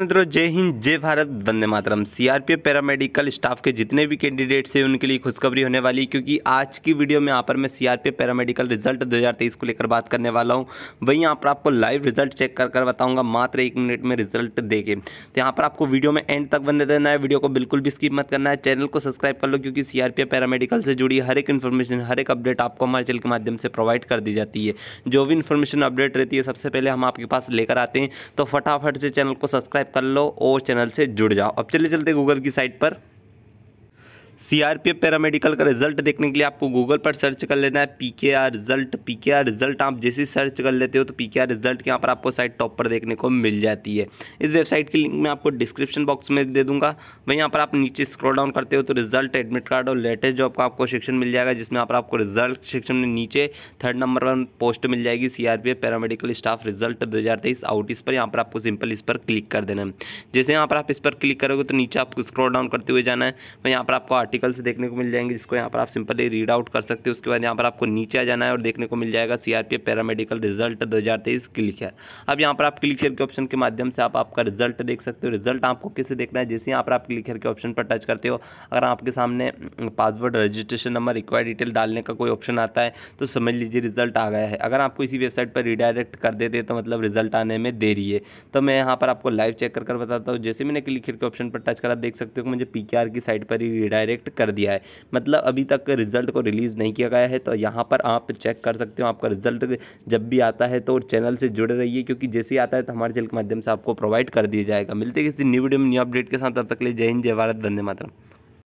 मित्रों जय हिंद जय भारत वंदे मातरम सीआरपीएफ पैरामेडिकल स्टाफ के जितने भी कैंडिडेट्स हैं उनके लिए खुशखबरी होने वाली है क्योंकि आज की वीडियो में यहाँ पर मैं सीआरपीएफ पैरामेडिकल रिजल्ट 2023 को लेकर बात करने वाला हूँ वहीं यहाँ पर आपको लाइव रिजल्ट चेक कर कर बताऊँगा मात्र एक मिनट में रिजल्ट के तो यहाँ पर आपको वीडियो में एंड तक बने रहना है वीडियो को बिल्कुल भी स्किप मत करना है चैनल को सब्सक्राइब कर लो क्योंकि सी पैरामेडिकल से जुड़ी हर एक इन्फॉर्मेशन हर एक अपडेट आपको हमारे चैनल के माध्यम से प्रोवाइड कर दी जाती है जो भी इन्फॉर्मेशन अपडेट रहती है सबसे पहले हम आपके पास लेकर आते हैं तो फटाफट से चैनल को सब्सक्राइब कर लो और चैनल से जुड़ जाओ अब चले चलते गूगल की साइट पर सीआरपीएफ पैरामेडिकल का रिजल्ट देखने के लिए आपको गूगल पर सर्च कर लेना है पी रिजल्ट पी रिजल्ट आप जैसे सर्च कर लेते हो तो पी रिजल्ट के यहाँ पर आपको साइट टॉप पर देखने को मिल जाती है इस वेबसाइट की लिंक मैं आपको डिस्क्रिप्शन बॉक्स में दे दूंगा वहीं यहाँ पर आप नीचे स्क्रॉल डाउन करते हो तो रिजल्ट एडमिट कार्ड और लेटेस्ट जॉब का आपको सेक्शन मिल जाएगा जिसमें पर आपको रिजल्ट सेक्शन में नीचे थर्ड नंबर वन पोस्ट मिल जाएगी सीआरपीएफ पैरामेडिकल स्टाफ रिजल्ट दो हज़ार तेईस आउट इस पर यहाँ पर आपको सिंपल इस पर क्लिक कर देना है जैसे यहाँ पर आप इस पर क्लिक करोगे तो नीचे आपको स्क्रॉल डाउन करते हुए जाना है वहीं यहाँ पर आपको आर्टिकल्स देखने को मिल जाएंगे जिसको यहाँ पर आप सिंपली रीड आउट कर सकते हो उसके बाद यहाँ पर आपको नीचे आ जाना है और देखने को मिल जाएगा सीआरपीएफ पैरामेडिकल रिजल्ट दो हज़ार तेईस क्लिक है अब यहाँ पर आप क्लिक करके के ऑप्शन के माध्यम से आप आपका रिजल्ट देख सकते हो रिजल्ट आपको किसे देखना है जैसे यहाँ पर आप क्लिक करके के ऑप्शन पर टच करते हो अगर आपके सामने password registration number require detail डालने का कोई ऑप्शन आता है तो समझ लीजिए रिजल्ट आ गया है अगर आपको इसी वेबसाइट पर रिडायरेक्ट कर देते तो मतलब रिजल्ट आने में देरी है तो मैं यहाँ पर आपको लाइव चेक कर बताता हूँ जैसे मैंने क्लिक करके के ऑप्शन पर टच करा देख सकते हो मुझे पी की साइट पर ही रिडायरेक्ट सेलेक्ट कर दिया है मतलब अभी तक रिज़ल्ट को रिलीज़ नहीं किया गया है तो यहाँ पर आप चेक कर सकते हो आपका रिज़ल्ट जब भी आता है तो चैनल से जुड़े रहिए क्योंकि जैसे ही आता है तो हमारे चैनल के माध्यम से आपको प्रोवाइड कर दिया जाएगा मिलते किसी न्यू वीडियो में न्यू अपडेट के साथ तब तक ले जय हिंद जय भारत वंदे मातरम